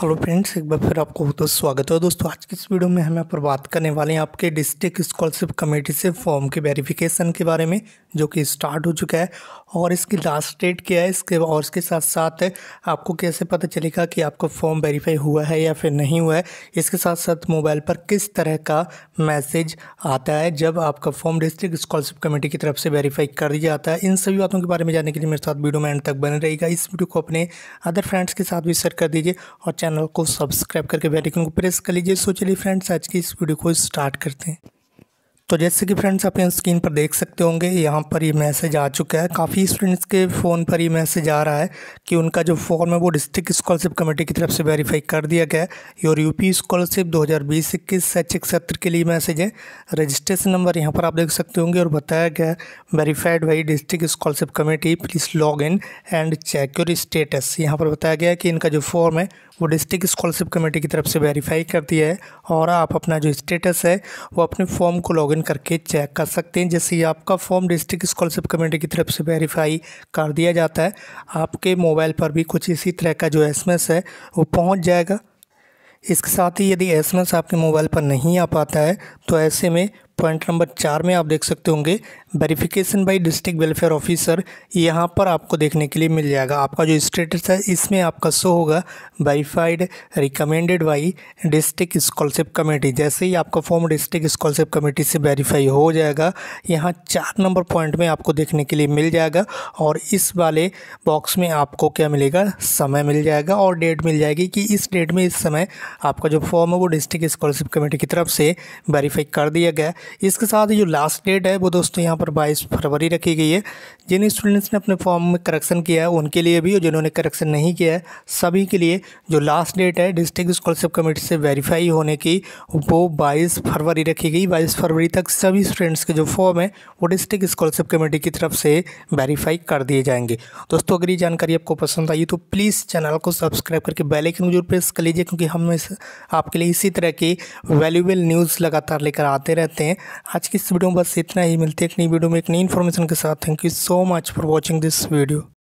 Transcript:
hello friends एक बार फिर आपको बहुत तो स्वागत है दोस्तों आज की इस वीडियो में हम यहाँ पर बात करने वाले हैं आपके डिस्ट्रिक्ट स्कॉलरशिप कमेटी से फॉर्म के वेरिफिकेशन के बारे में जो कि स्टार्ट हो चुका है और इसकी लास्ट डेट क्या है इसके और इसके साथ साथ आपको कैसे पता चलेगा कि आपका फॉर्म वेरीफाई हुआ है या फिर नहीं हुआ है इसके साथ साथ मोबाइल पर किस तरह का मैसेज आता है जब आपका फॉर्म डिस्ट्रिक्ट स्कॉलरशिप कमेटी की तरफ से वेरीफाई कर दिया जाता है इन सभी बातों के बारे में जानने के लिए मेरे साथ वीडियो में एंड तक बने रहेगा इस वीडियो को अपने अदर फ्रेंड्स के साथ भी शेयर कर दीजिए और चैनल को सब्सक्राइब करके बेलाइकन को प्रेस कर लीजिए सो चलिए फ्रेंड्स आज की इस वीडियो को स्टार्ट करते हैं तो जैसे कि फ्रेंड्स आप यहाँ स्क्रीन पर देख सकते होंगे यहाँ पर ये मैसेज आ चुका है काफ़ी स्टूडेंट्स के फ़ोन पर ये मैसेज आ रहा है कि उनका जो फॉर्म है वो डिस्ट्रिक्ट स्कॉलरशिप कमेटी की तरफ से वेरीफाई कर दिया गया है और यूपी स्कॉलरशिप 2020 इक्कीस शैक्षिक सत्र के लिए मैसेज है रजिस्ट्रेशन नंबर यहाँ पर आप देख सकते होंगे और बताया गया है verified by district scholarship committee please log in and check your status यहाँ पर बताया गया है कि इनका जो फॉर्म है वो डिस्ट्रिक्ट स्कॉलरशिप कमेटी की तरफ से वेरीफाई कर दिया है और आप अपना जो स्टेटस है वो अपने फॉर्म को लॉग लॉगिन करके चेक कर सकते हैं जैसे ही आपका फॉर्म डिस्ट्रिक्ट स्कॉलरशिप कमेटी की तरफ से वेरीफाई कर दिया जाता है आपके मोबाइल पर भी कुछ इसी तरह का जो एस है वो पहुँच जाएगा इसके साथ ही यदि एस आपके मोबाइल पर नहीं आ पाता है तो ऐसे में पॉइंट नंबर चार में आप देख सकते होंगे verification by district welfare officer यहाँ पर आपको देखने के लिए मिल जाएगा आपका जो स्टेटस है इसमें आपका शो होगा verified recommended by district scholarship committee जैसे ही आपका फॉर्म डिस्ट्रिक्ट स्कॉलरशिप कमेटी से वेरीफाई हो जाएगा यहाँ चार नंबर पॉइंट में आपको देखने के लिए मिल जाएगा और इस वाले बॉक्स में आपको क्या मिलेगा समय मिल जाएगा और डेट मिल जाएगी कि इस डेट में इस समय आपका जो फॉर्म है वो डिस्ट्रिक्ट स्कॉलरशिप कमेटी की तरफ से वेरीफाई कर दिया गया इसके साथ जो लास्ट डेट है वो दोस्तों यहाँ पर बाईस फरवरी रखी गई है जिन स्टूडेंट्स ने अपने फॉर्म में करेक्शन किया है उनके लिए भी और जिन्होंने करेक्शन नहीं किया है सभी के लिए जो लास्ट डेट है डिस्ट्रिक्ट स्कॉलरशिप कमेटी से वेरीफाई होने की वो बाईस फरवरी रखी गई बाईस फरवरी तक सभी स्टूडेंट्स के जो फॉर्म है वो डिस्ट्रिक्ट स्कॉलरशिप कमेटी की तरफ से वेरीफाई कर दिए जाएंगे दोस्तों अगर ये जानकारी आपको पसंद आई तो प्लीज़ चैनल को सब्सक्राइब करके बेलाइकन जरूर प्रेस कर लीजिए क्योंकि हम इस आपके लिए इसी तरह की वैल्यूबल न्यूज़ लगातार लेकर आते रहते हैं आज की इस वीडियो में बस इतना ही मिलते एक नई वीडियो में एक नई इन्फॉर्मेशन के साथ thank you so much for watching this video